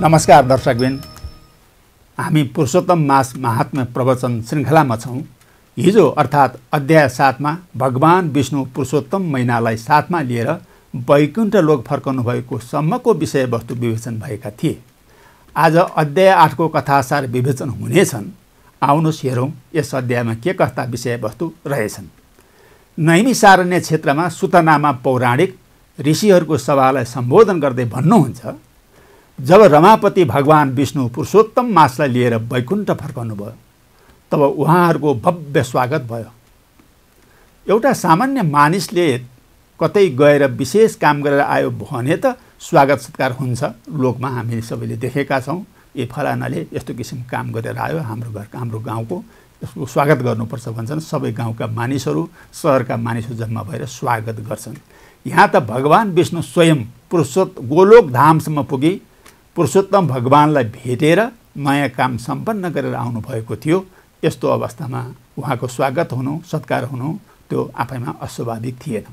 नमस्कार दर्शकबिन हामी पुरुषोत्तम मास महात्म्य प्रवचन श्रृङ्खलामा छौँ हिजो अर्थात् अध्याय सातमा भगवान् विष्णु पुरुषोत्तम महिनालाई साथमा लिएर वैकुण्ठ लोक फर्काउनु भएको सम्मको विषयवस्तु विवेचन भएका थिए आज अध्याय आठको कथासार विवेचन हुनेछन् आउनुहोस् हेरौँ यस अध्यायमा के कस्ता विषयवस्तु रहेछन् नैमिसारण्य क्षेत्रमा सुतनामा पौराणिक ऋषिहरूको सभालाई सम्बोधन गर्दै भन्नुहुन्छ जब रमापति भगवान् विष्णु पुरुषोत्तम मासलाई लिएर वैकुण्ठ फर्काउनु भयो तब उहाँहरूको भव्य स्वागत भयो एउटा सामान्य मानिसले कतै गएर विशेष काम गरेर आयो भने त स्वागत सत्कार हुन्छ लोकमा हामी सबैले देखेका छौँ ए फलानाले यस्तो किसिमको काम गरेर आयो हाम्रो घर हाम्रो गाउँको यसको स्वागत गर्नुपर्छ भन्छन् सबै गाउँका मानिसहरू सहरका मानिसहरू जम्मा भएर स्वागत गर्छन् यहाँ त भगवान् विष्णु स्वयं पुरुषोत्त गोलोक धामसम्म पुगी पुरुषोत्तम भगवान्लाई भेटेर नयाँ काम सम्पन्न गरेर आउनुभएको थियो यस्तो अवस्थामा उहाँको स्वागत हुनु सत्कार हुनु त्यो आफैमा अस्वाभाविक थिएन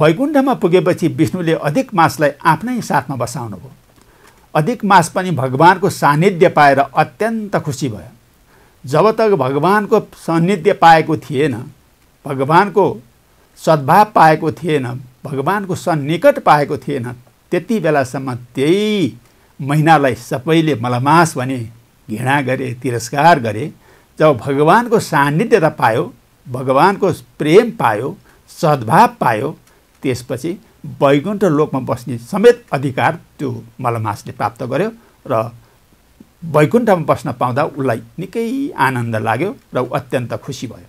वैकुण्ठमा पुगेपछि विष्णुले अधिक मासलाई आफ्नै साथमा बसाउनुभयो अधिक मास पनि भगवान्को सान्निध्य पाएर अत्यन्त खुसी भयो जब तक भगवान्को सान्निध्य पाएको थिएन भगवान्को सद्भाव पाएको थिएन भगवान्को सन्निकट पाएको थिएन त्यति बेलासम्म त्यही महिनालाई सबैले मलमास भने घृणा गरे तिरस्कार गरे जब भगवानको सान्निध्यता पायो भगवानको प्रेम पायो सद्भाव पायो त्यसपछि वैकुण्ठ लोकमा बस्ने समेत अधिकार त्यो मलमासले प्राप्त गर्यो र वैकुण्ठमा बस्न पाउँदा उसलाई निकै आनन्द लाग्यो र अत्यन्त खुसी भयो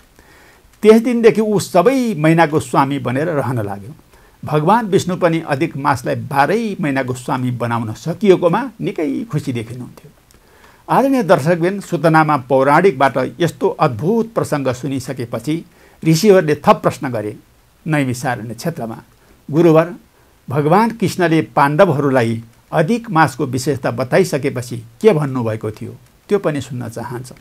त्यस दिनदेखि ऊ सबै महिनाको स्वामी बनेर रहन लाग्यो भगवान् विष्णु पनि अधिक मासलाई बाह्रै महिनाको स्वामी बनाउन सकिएकोमा निकै खुसी देखिनुहुन्थ्यो आदरणीय दर्शकबिन सूचनामा पौराणिकबाट यस्तो अद्भुत प्रसङ्ग सुनिसकेपछि ऋषिहरूले थप प्रश्न गरे नैमिसारण्य क्षेत्रमा गुरुवर भगवान् कृष्णले पाण्डवहरूलाई अधिक मासको विशेषता बताइसकेपछि के भन्नुभएको थियो त्यो पनि सुन्न चाहन्छ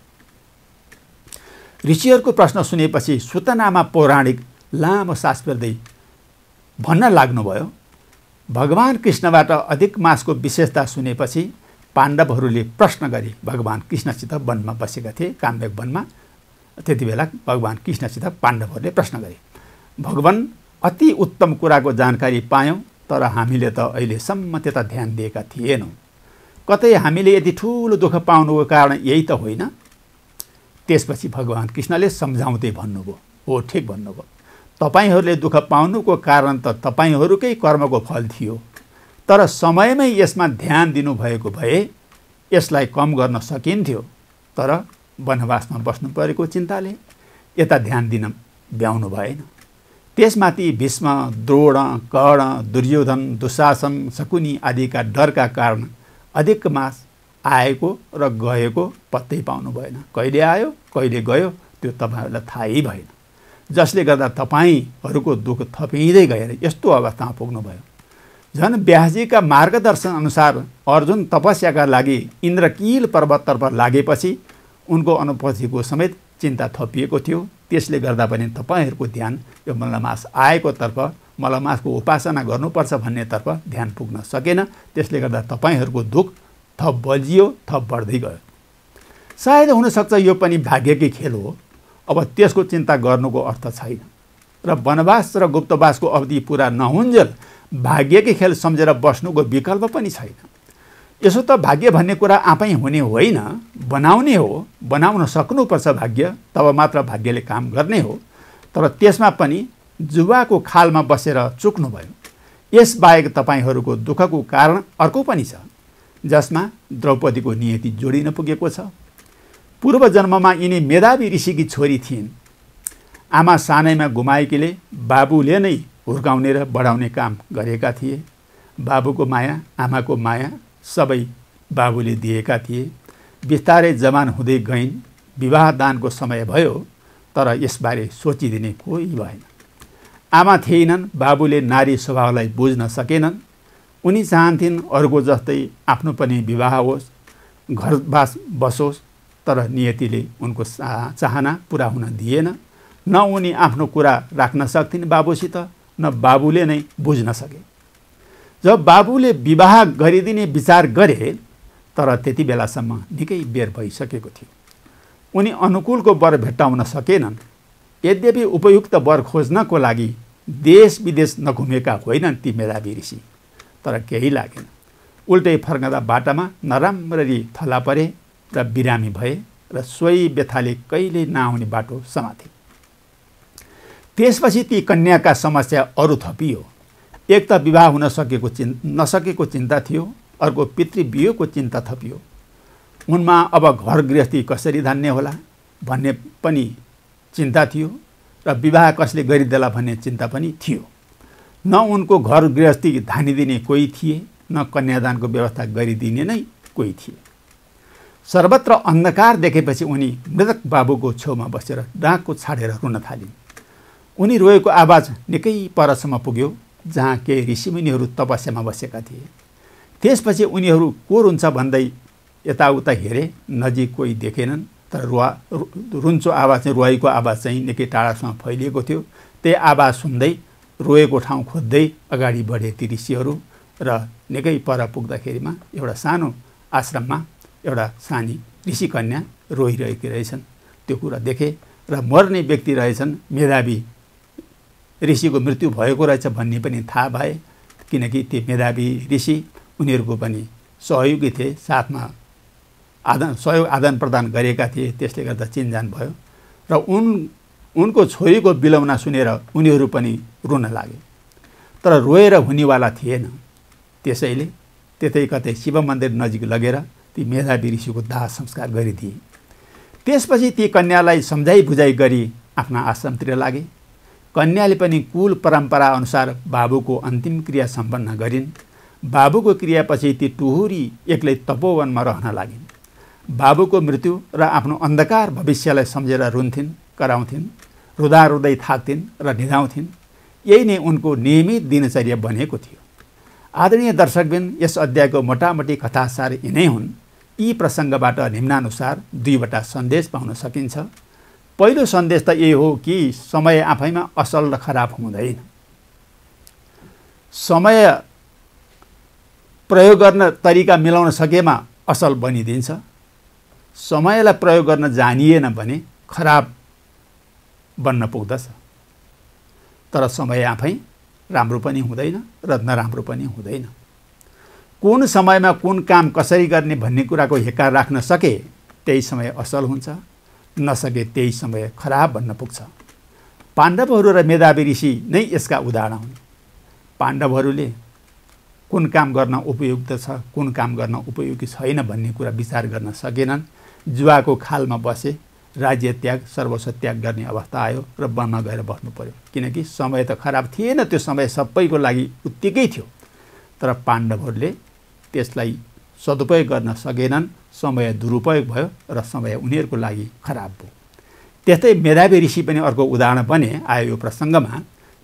ऋषिहरूको प्रश्न सुनेपछि सुतनामा पौराणिक लामो सास फेर्दै भन्न लाग्नुभयो भगवान् कृष्णबाट अधिक मासको विशेषता सुनेपछि पाण्डवहरूले प्रश्न गरे भगवान् कृष्णसित वनमा बसेका थिए कामदेव वनमा त्यति बेला भगवान् कृष्णसित पाण्डवहरूले प्रश्न गरे भगवान् अति उत्तम कुराको जानकारी पायौँ तर हामीले त अहिलेसम्म त्यता ध्यान दिएका थिएनौँ कतै हामीले यति ठुलो दुःख पाउनुको कारण यही त होइन त्यसपछि भगवान् कृष्णले सम्झाउँदै भन्नुभयो हो ठिक भन्नुभयो तपाईँहरूले दुःख पाउनुको कारण त तपाईँहरूकै कर्मको फल थियो तर समयमै यसमा ध्यान दिनुभएको भए यसलाई कम गर्न सकिन्थ्यो तर वनवासमा बस्नु परेको चिन्ताले यता ध्यान दिन ब्याउनु भएन त्यसमाथि भीष्म द्रोण कर्ण दुर्योधन दुशासन शकुनी आदिका डरका कारण अधिक मास आएको र गएको पत्तै पाउनु भएन कहिले आयो कहिले गयो त्यो तपाईँहरूलाई थाहै भएन जसले गर्दा तपाईँहरूको दुःख थपिँदै गएर यस्तो अवस्थामा पुग्नुभयो झन् व्यासजीका मार्गदर्शन अनुसार अर्जुन तपस्याका लागि इन्द्रकिल पर्वततर्फ लागेपछि उनको अनुपस्थितिको समेत चिन्ता थपिएको थियो त्यसले गर्दा पनि तपाईँहरूको ध्यान यो मलमास आएकोतर्फ मलमासको उपासना गर्नुपर्छ भन्नेतर्फ ध्यान पुग्न सकेन त्यसले गर्दा तपाईँहरूको दुःख थप बजियो थप बढ्दै गयो सायद हुनसक्छ यो पनि भाग्यकै खेल हो अब त्यसको चिन्ता गर्नुको अर्थ छैन र वनवास र गुप्तवासको अवधि पुरा नहुन्जेल भाग्यकै खेल सम्झेर बस्नुको विकल्प पनि छैन यसो त भाग्य भन्ने कुरा आफै हुने होइन बनाउने हो बनाउन सक्नुपर्छ भाग्य तब मात्र भाग्यले काम गर्ने हो तर त्यसमा पनि जुवाको खालमा बसेर चुक्नुभयो यसबाहेक तपाईँहरूको दुःखको कारण अर्को पनि छ जसमा द्रौपदीको नियति जोडिन पुगेको छ पूर्व जन्ममा यिनी मेधावी ऋषिकी छोरी थिइन् आमा सानैमा गुमाएकीले बाबुले नै हुर्काउने र बढाउने काम गरेका थिए बाबुको माया आमाको माया सबै बाबुले दिएका थिए बिस्तारै जवान हुँदै गइन् विवाह दानको समय भयो तर यसबारे सोचिदिने कोही भएन आमा थिएनन् बाबुले नारी स्वभावलाई बुझ्न सकेनन् उनी चाहन्थिन् अर्को जस्तै आफ्नो पनि विवाह होस् घरवास बसोस् तर नियतिले उनको चाहना पुरा हुन दिएन न उनी आफ्नो कुरा राख्न सक्थिन् बाबुसित न बाबुले नै बुझ्न सके जब बाबुले विवाह गरिदिने विचार गरे तर त्यति बेलासम्म निकै बेर भइसकेको थियो उनी अनुकूलको वर भेट्टाउन सकेनन् यद्यपि उपयुक्त वर खोज्नको लागि देश विदेश नघुमेका होइनन् ती मेधावी ऋषि तर केही लागेन उल्टै फर्कँदा बाटामा नराम्ररी थला परे र बिरामी भए र सोही व्यथाले कहिले नआउने बाटो समाथे त्यसपछि ती कन्याका समस्या अरू थपियो एक त विवाह हुन सकेको चिन् नसकेको चिन्ता थियो अर्को पितृ बियोको चिन्ता थपियो उनमा अब घर गृहस्थी कसरी धान्ने होला भन्ने पनि चिन्ता थियो र विवाह कसले गरिदेला भन्ने चिन्ता पनि थियो न उनको घर गृहस्थी धानिदिने कोही थिए न कन्यादानको व्यवस्था गरिदिने नै कोही थिए सर्वत्र अन्धकार देखेपछि उनी मृतक बाबुको छेउमा बसेर डाँको छाडेर रुन थालिन् उनी रोएको आवाज निकै परसम्म पुग्यो जहाँ के ऋषिमुनिहरू तपस्यामा बसेका थिए त्यसपछि उनीहरू को रुन्छ भन्दै यताउता हेरे नजिक कोही देखेनन् तर रुवा रुन्चो आवाज चाहिँ रुवाईको आवाज चाहिँ निकै टाढासम्म फैलिएको थियो त्यही आवाज सुन्दै रोएको ठाउँ खोज्दै अगाडि बढे ती ऋषिहरू र निकै पर पुग्दाखेरिमा एउटा सानो आश्रममा एउटा सानी ऋषि कन्या रोइरहेकी रहेछन् त्यो कुरा देखे र मर्ने व्यक्ति रहेछन् मेधावी ऋषिको मृत्यु भएको रहेछ भन्ने पनि थाहा भए किनकि ती मेधावी ऋषि उनीहरूको पनि सहयोगी थिए साथमा आदान सहयोग आदान प्रदान गरेका थिए त्यसले गर्दा चिनजान भयो र उन उनको छोरीको बिलौना सुनेर उनीहरू पनि रुन लागे तर रोएर हुनेवाला थिएन त्यसैले त्यतै कतै शिव मन्दिर नजिक लगेर ती मेधावी ऋषिको दाह संस्कार गरिदिए त्यसपछि ती कन्यालाई सम्झाइ बुझाइ गरी आफ्ना आश्रमतिर लागे कन्याले पनि कुल परम्परा अनुसार बाबुको अन्तिम क्रिया सम्पन्न गरिन् बाबुको क्रियापछि ती टुहुरी एक्लै तपोवनमा रहन लागिन् बाबुको मृत्यु र आफ्नो अन्धकार भविष्यलाई सम्झेर रुन्थिन् कराउँथिन् रुँदा रुँदै थाक्थिन् र निधाउँथिन् यही नै उनको नियमित दिनचर्या बनेको थियो आदरणीय दर्शकबिन यस अध्यायको मोटामोटी कथासार यिनै हुन् यी प्रसङ्गबाट निम्नानुसार दुईवटा सन्देश पाउन सकिन्छ पहिलो सन्देश त यही हो कि समय आफैमा असल र खराब हुँदैन समय प्रयोग गर्न तरिका मिलाउन सकेमा असल बनिदिन्छ समयलाई प्रयोग गर्न जानिएन भने खराब बन्न पुग्दछ तर समय आफै राम्रो पनि हुँदैन र नराम्रो पनि हुँदैन कुन समयमा कुन काम कसरी गर्ने भन्ने कुराको हेक्का राख्न सके त्यही समय असल हुन्छ नसके त्यही समय खराब भन्न पुग्छ पाण्डवहरू र मेधावी ऋषि नै यसका उदाहरण हुन् पाण्डवहरूले कुन काम गर्न उपयुक्त छ कुन काम गर्न उपयोगी छैन भन्ने कुरा विचार गर्न सकेनन् जुवाको खालमा बसे राज्य त्याग सर्वस्व त्याग गर्ने अवस्था आयो र वनमा गएर बस्नु पर्यो किनकि समय त खराब थिएन त्यो समय सबैको लागि उत्तिकै थियो तर पाण्डवहरूले त्यसलाई सदुपयोग गर्न सकेनन् समय दुरुपयोग भयो र समय उनीहरूको लागि खराब भयो त्यस्तै मेधावी ऋषि पनि अर्को उदाहरण पनि आयो यो प्रसङ्गमा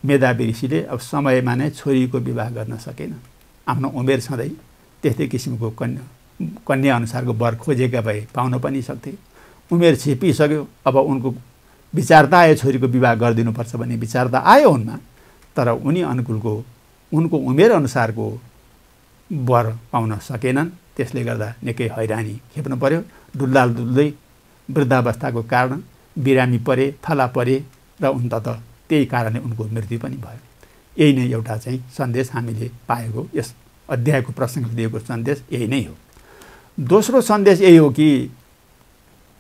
मेधावी ऋषिले अब समयमा नै छोरीको विवाह गर्न सकेन आफ्नो उमेर छँदै त्यस्तै किसिमको कन्या कन्या अनुसारको वर खोजेका भए पाउन पनि सक्थे उमेर छिपिसक्यो अब उनको विचार त आयो छोरीको विवाह गरिदिनुपर्छ भन्ने विचार त आयो उनमा तर उनी अनुकूलको उनको उमेर अनुसारको वर पाउन सकेनन् त्यसले गर्दा निकै हैरानी खेप्नु पर्यो डुल्दा डुल्दै वृद्धावस्थाको कारण बिरामी परे थला परे र त त्यही कारणले उनको मृत्यु पनि भयो यही नै एउटा चाहिँ सन्देश हामीले पाएको यस अध्यायको प्रसङ्गले दिएको सन्देश यही नै हो दोस्रो सन्देश यही हो कि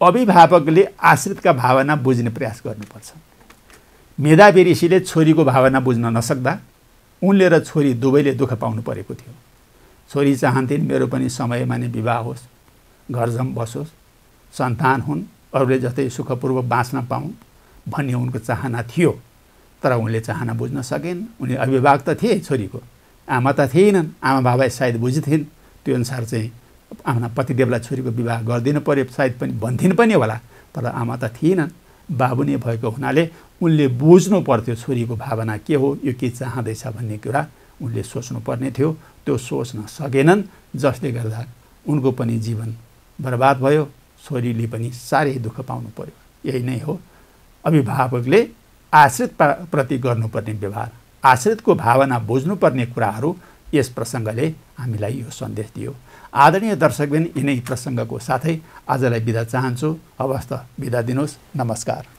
अभिभावकले आश्रितका भावना बुझ्ने प्रयास गर्नुपर्छ मेधावी ऋषिले छोरीको भावना बुझ्न नसक्दा उनले र छोरी दुवैले दुःख पाउनु परेको थियो छोरी चाहन्थिन् मेरो पनि समयमा नै विवाह होस् घरझम बसोस् सन्तान हुन् अरूले जस्तै सुखपूर्वक बाँच्न पाऊँ भन्ने उनको चाहना थियो तर उनले चाहना बुझ्न सकेन उनी अभिभावक त थिए छोरीको आमा त थिएनन् आमा बाबा सायद बुझ्थिन् त्यो अनुसार चाहिँ आफ्ना पतिदेवलाई छोरीको विवाह गरिदिनु पऱ्यो सायद पनि भन्थिन् पनि होला तर आमा त थिएनन् बाबु नै भएको हुनाले उनले बुझ्नु पर्थ्यो छोरीको भावना के हो यो के चाहँदैछ भन्ने कुरा उनले सोच्नुपर्ने थियो त्यो सोच्न सकेनन् जसले गर्दा उनको पनि जीवन बर्बाद भयो छोरीले पनि साह्रै दुःख पाउनु पर्यो यही नै हो अभिभावकले आश्रित प्रति गर्नुपर्ने व्यवहार आश्रितको भावना बुझ्नुपर्ने कुराहरू यस प्रसङ्गले हामीलाई यो सन्देश दियो आदरणीय दर्शकबिन यिनै प्रसङ्गको साथै आजलाई बिदा चाहन्छु हवस् त बिदा दिनुहोस् नमस्कार